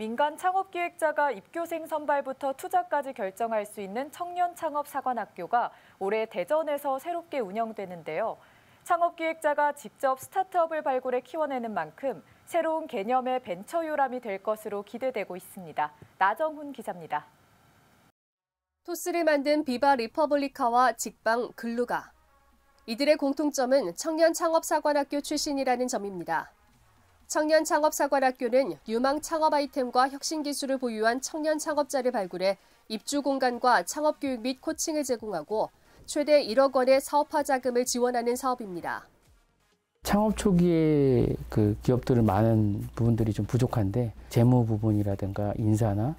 민간 창업 기획자가 입교생 선발부터 투자까지 결정할 수 있는 청년 창업 사관학교가 올해 대전에서 새롭게 운영되는데요. 창업 기획자가 직접 스타트업을 발굴해 키워내는 만큼 새로운 개념의 벤처 유람이 될 것으로 기대되고 있습니다. 나정훈 기자입니다. 토스를 만든 비바 리퍼블리카와 직방 글루가 이들의 공통점은 청년 창업 사관학교 출신이라는 점입니다. 청년 창업 사관학교는 유망 창업 아이템과 혁신 기술을 보유한 청년 창업자를 발굴해 입주 공간과 창업 교육 및 코칭을 제공하고 최대 1억 원의 사업화 자금을 지원하는 사업입니다. 창업 초기에 그 기업들은 많은 부분들이 좀 부족한데 재무 부분이라든가 인사나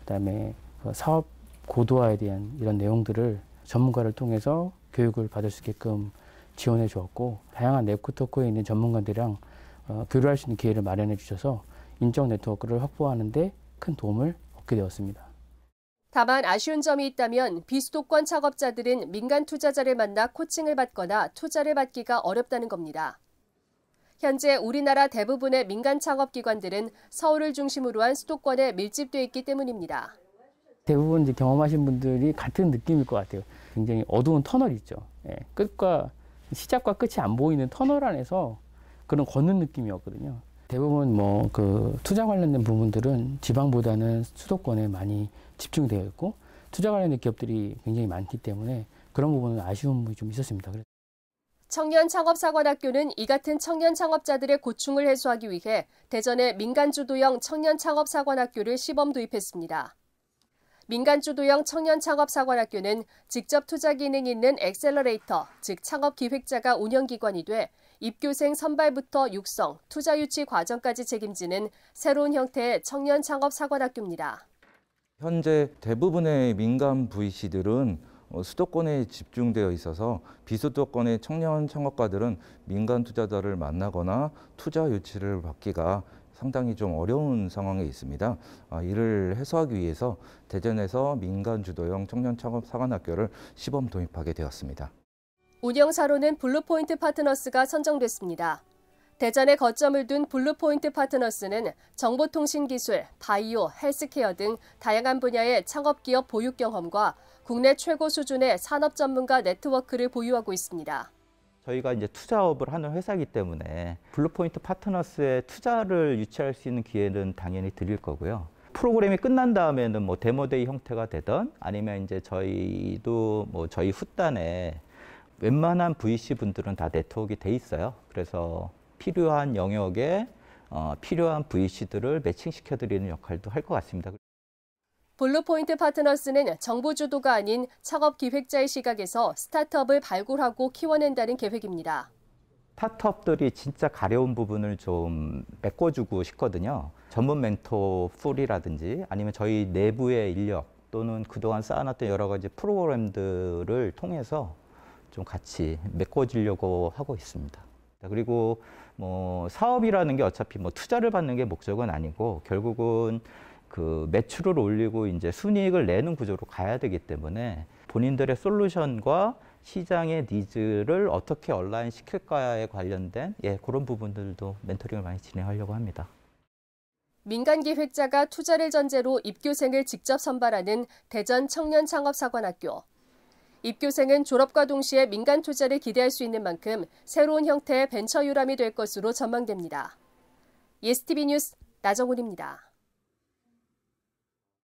그다음에 그 사업 고도화에 대한 이런 내용들을 전문가를 통해서 교육을 받을 수 있게끔 지원해 주었고 다양한 네코토코에 있는 전문가들이랑 어, 교류할 수 있는 기회를 마련해 주셔서 인적 네트워크를 확보하는데 큰 도움을 얻게 되었습니다. 다만 아쉬운 점이 있다면 비수도권 창업자들은 민간 투자자를 만나 코칭을 받거나 투자를 받기가 어렵다는 겁니다. 현재 우리나라 대부분의 민간 창업 기관들은 서울을 중심으로 한 수도권에 밀집되어 있기 때문입니다. 대부분 이제 경험하신 분들이 같은 느낌일 것 같아요. 굉장히 어두운 터널 있죠. 예, 끝과 시작과 끝이 안 보이는 터널 안에서 그런 걷는 느낌이었거든요. 대부분 뭐 그 투자 관련된 부분들은 지방보다는 수도권에 많이 집중되어 있고 투자 관련된 기업들이 굉장히 많기 때문에 그런 부분은 아쉬움이 좀 있었습니다. 청년 창업사관학교는 이 같은 청년 창업자들의 고충을 해소하기 위해 대전의 민간주도형 청년 창업사관학교를 시범 도입했습니다. 민간주도형 청년 창업사관학교는 직접 투자 기능이 있는 엑셀러레이터, 즉 창업 기획자가 운영기관이 돼 입교생 선발부터 육성, 투자 유치 과정까지 책임지는 새로운 형태의 청년 창업 사관학교입니다. 현재 대부분의 민간 VC들은 어, 수도권에 집중되어 있어서 비수도권의 청년 창업가들은 민간 투자자를 만나거나 투자 유치를 받기가 상당히 좀 어려운 상황에 있습니다. 아, 이를 해소하기 위해서 대전에서 민간 주도형 청년 창업 사관학교를 시범 도입하게 되었습니다. 운영사로는 블루포인트 파트너스가 선정됐습니다. 대전에 거점을 둔 블루포인트 파트너스는 정보통신기술, 바이오, 헬스케어 등 다양한 분야의 창업기업 보육 경험과 국내 최고 수준의 산업 전문가 네트워크를 보유하고 있습니다. 저희가 이제 투자업을 하는 회사이기 때문에 블루포인트 파트너스의 투자를 유치할 수 있는 기회는 당연히 드릴 거고요. 프로그램이 끝난 다음에는 뭐 데모데이 형태가 되던 아니면 이제 저희도 뭐 저희 후단에 웬만한 VC 분들은 다네트워크돼 있어요. 그래서 필요한 영역에 어, 필요한 VC들을 매칭시켜 드리는 역할도 할 것 같습니다. 블루포인트 파트너스는 정부 주도가 아닌 창업 기획자의 시각에서 스타트업을 발굴하고 키워낸다는 계획입니다. 스타트업들이 진짜 가려운 부분을 좀 메꿔주고 싶거든요. 전문 멘토 풀이라든지 아니면 저희 내부의 인력 또는 그동안 쌓아놨던 여러 가지 프로그램들을 통해서 좀 같이 메꿔지려고 하고 있습니다. 그리고 뭐 사업이라는 게 어차피 뭐 투자를 받는 게 목적은 아니고 결국은 그 매출을 올리고 이제 순이익을 내는 구조로 가야 되기 때문에 본인들의 솔루션과 시장의 니즈를 어떻게 얼라인 시킬까에 관련된 예, 그런 부분들도 멘토링을 많이 진행하려고 합니다. 민간 기획자가 투자를 전제로 입교생을 직접 선발하는 대전 청년 창업사관학교. 입교생은 졸업과 동시에 민간 투자를 기대할 수 있는 만큼 새로운 형태의 벤처 유람이 될 것으로 전망됩니다. 예스티비 뉴스 나정훈입니다.